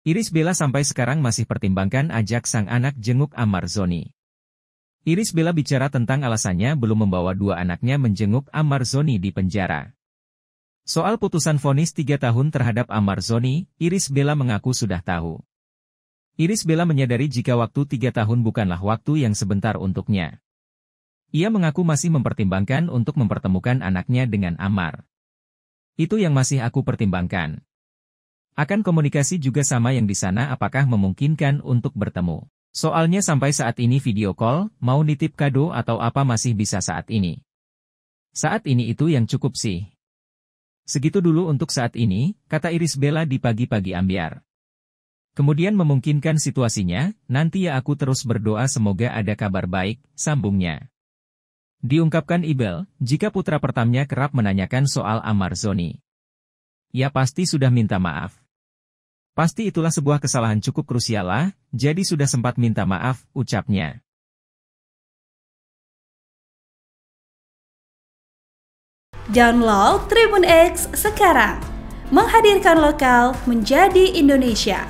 Iris Bella sampai sekarang masih pertimbangkan ajak sang anak jenguk Amar Zoni. Iris Bella bicara tentang alasannya belum membawa dua anaknya menjenguk Amar Zoni di penjara. Soal putusan vonis tiga tahun terhadap Amar Zoni, Iris Bella mengaku sudah tahu. Iris Bella menyadari jika waktu tiga tahun bukanlah waktu yang sebentar untuknya. Ia mengaku masih mempertimbangkan untuk mempertemukan anaknya dengan Amar. Itu yang masih aku pertimbangkan. Akan komunikasi juga sama yang di sana apakah memungkinkan untuk bertemu. Soalnya sampai saat ini video call, mau nitip kado atau apa masih bisa saat ini. Saat ini itu yang cukup sih. Segitu dulu untuk saat ini, kata Iris Bella di pagi-pagi ambiar. Kemudian memungkinkan situasinya, nanti ya aku terus berdoa semoga ada kabar baik, sambungnya. Diungkapkan Ibel, jika putra pertamanya kerap menanyakan soal Amar Zoni. Ya pasti sudah minta maaf. Pasti itulah sebuah kesalahan cukup krusial lah, jadi sudah sempat minta maaf, ucapnya. Download Tribun X sekarang. Menghadirkan lokal menjadi Indonesia.